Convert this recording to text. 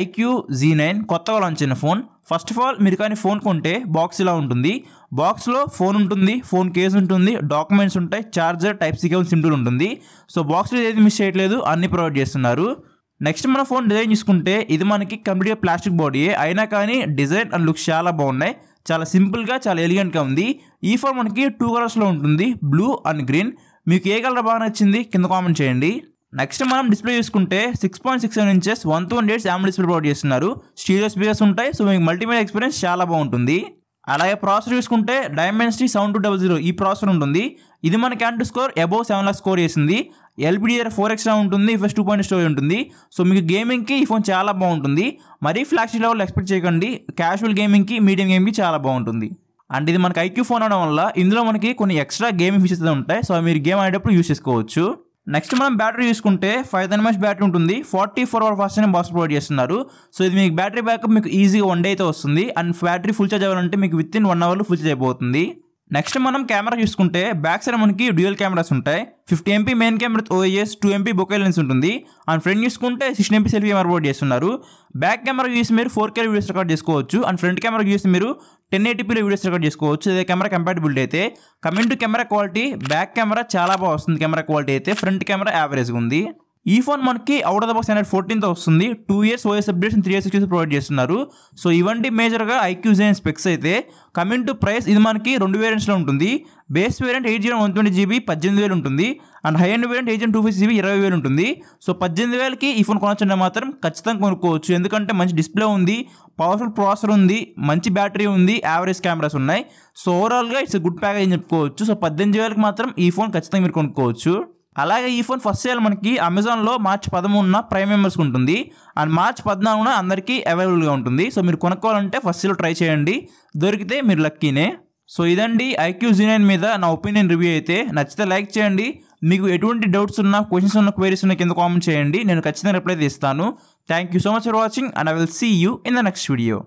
IQ Z nine కొత్తగా launch అయిన phone first of all మీరు కానీ ఫోన్ కొంటే బాక్స్ ఇలా ఉంటుంది బాక్స్లో ఫోన్ ఉంటుంది ఫోన్ కేసు ఉంటుంది డాక్యుమెంట్స్ ఉంటాయి చార్జర్ టైప్ సి సింటూల్ ఉంటుంది సో బాక్స్లో ఏది మిస్ చేయట్లేదు అన్ని ప్రొవైడ్ చేస్తున్నారు నెక్స్ట్ మన ఫోన్ డిజైన్ చూసుకుంటే ఇది మనకి కంప్లీట్గా ప్లాస్టిక్ బాడీ అయినా కానీ డిజైన్ అండ్ లుక్స్ చాలా బాగున్నాయి చాలా సింపుల్గా చాలా ఎలిగెంట్గా ఉంది ఈ ఫోన్ మనకి టూ కలర్స్లో ఉంటుంది బ్లూ అండ్ గ్రీన్ మీకు ఏ కలర్ బాగా నచ్చింది కింద కామెంట్ చేయండి నెక్స్ట్ మనం డిస్ప్లే చూసుకుంటే six point six seven inches one two hundreds AM display provide చేస్తున్నారు స్టీరియో స్పీకర్స్ ఉంటాయి సో మీకు మల్టీమీడియా ఎక్స్పీరియన్స్ చాలా బాగుంటుంది అలాగే ప్రాసెసర్ చూసుకుంటే Dimensity seven two double zero ఈ ప్రాసెసర్ ఉంటుంది ఇది మన AnTuTu score above seven lakh score చేసింది ఎల్బిడిఆర్ ఫోర్ ఎక్స్ ఉంటుంది ఫస్ట్ టూ పాయింట్ స్టోరేజ్ ఉంటుంది సో మీకు గేమింగ్కి ఈ ఫోన్ చాలా బాగుంటుంది మరీ ఫ్లాగ్షిప్ లెవెల్ ఎక్స్పెక్ట్ చేయకండి క్యాజువల్ గేమింగ్కి మీడియం గేమ్కి చాలా బాగుంటుంది అండ్ ఇది మనకి ఐక్యూ ఫోన్ అవడం వల్ల ఇందులో మనకి కొన్ని ఎక్స్ట్రా గేమింగ్ ఫీచర్స్ ఉంటాయి సో మీరు గేమ్ ఆడేటప్పుడు యూస్ చేసుకోవచ్చు నెక్స్ట్ మనం బ్యాటరీ చూసుకుంటే ఫైవ్ థౌసండ్ ఎంఎస్ బ్యాటరీ ఉంటుంది forty four hour fast box provide చేస్తున్నారు సో ఇది మీకు బ్యాటరీ బ్యాకప్ మీకు ఈజీగా వన్ డే అయితే వస్తుంది అండ్ బ్యాటరీ ఫుల్ ఛార్జ్ అవ్వాలంటే మీకు విత్ ఇన్ వన్ అవర్లో ఫుల్ ఛార్జ్ అయిపోతుంది నెక్స్ట్ మనం కెమెరా చూసుకుంటే బ్యాక్ సైడ్ మనకి డ్యూయల్ కెమెరాస్ ఉంటాయి fifty MP main camera OS two MP bokeh lens ఉంటుంది అండ్ ఫ్రంట్ చూసుకుంటే సిక్స్టీన్ ఎంపీ సెల్ఫీ కెమెరా బోర్డ్ చేస్తున్నారు బ్యాక్ కెమెరా చూసి మీరు ఫోర్ కే వీడియోస్ రికార్డ్ చేసుకోవచ్చు అండ్ ఫ్రంట్ కెమెరా చూసి మీరు టెన్ ఎయిటీపీలో వీడియోస్ రికార్డ్ చేసుకోవచ్చు అదే కెమెరా కంపాటిబిలిటీ అయితే coming to camera quality back camera చాలా బాగా వస్తుంది కెమెరా క్వాలిటీ అయితే ఫ్రంట్ కెమెరా యావరేజ్గా ఉంది ఈ ఫోన్ మనకి out of the box Android fourteenth వస్తుంది two years OS updation three years ఎక్యూస్ ప్రొవైడ్ చేస్తున్నారు సో ఇవన్నీ మేజర్గా ఐక్యూ అయిన స్పెక్స్ అయితే కమింగ్ టు ప్రైస్ ఇది మనకి రెండు వేరియంట్స్లో ఉంటుంది base variant eight zero one twenty GB పద్దెనిమిది వేలు ఉంటుంది and high end variant eight zero two fifty GB ఇరవై వేలు ఉంటుంది సో పద్దెనిమిది వేలకి ఈ ఫోన్ కొనొచ్చుంటే మాత్రం ఖచ్చితంగా కొనుక్కోవచ్చు ఎందుకంటే మంచి డిస్ప్లే ఉంది పవర్ఫుల్ ప్రాసెసర్ ఉంది మంచి బ్యాటరీ ఉంది యావరేజ్ కెమెరాస్ ఉన్నాయి సో ఓవరాల్గా ఇట్స్ గుడ్ ప్యాకేజ్ అని చెప్పుకోవచ్చు సో పద్దెనిమిది వేలకు మాత్రం ఈ ఫోన్ ఖచ్చితంగా మీరు కొనుక్కోవచ్చు అలాగే ఈ ఫోన్ ఫస్ట్ సేల్ మనకి అమెజాన్లో మార్చ్ పదమూడున ప్రైమ్ మెంబర్స్కి ఉంటుంది అండ్ మార్చ్ పద్నాలుగున అందరికీ అవైలబుల్గా ఉంటుంది సో మీరు కొనుక్కోవాలంటే ఫస్ట్ సేల్ ట్రై చేయండి దొరికితే మీరు లక్కీనే సో ఇదండి ఐక్యూ జీ నైన్ మీద నా ఒపీనియన్ రివ్యూ అయితే నచ్చితే లైక్ చేయండి మీకు ఎటువంటి డౌట్స్ ఉన్నా క్వశ్చన్స్ ఉన్న క్వైరీస్ ఉన్న కింద కామెంట్ చేయండి నేను ఖచ్చితంగా రిప్లై తీస్తాను thank you so much for watching and I will see you in the next video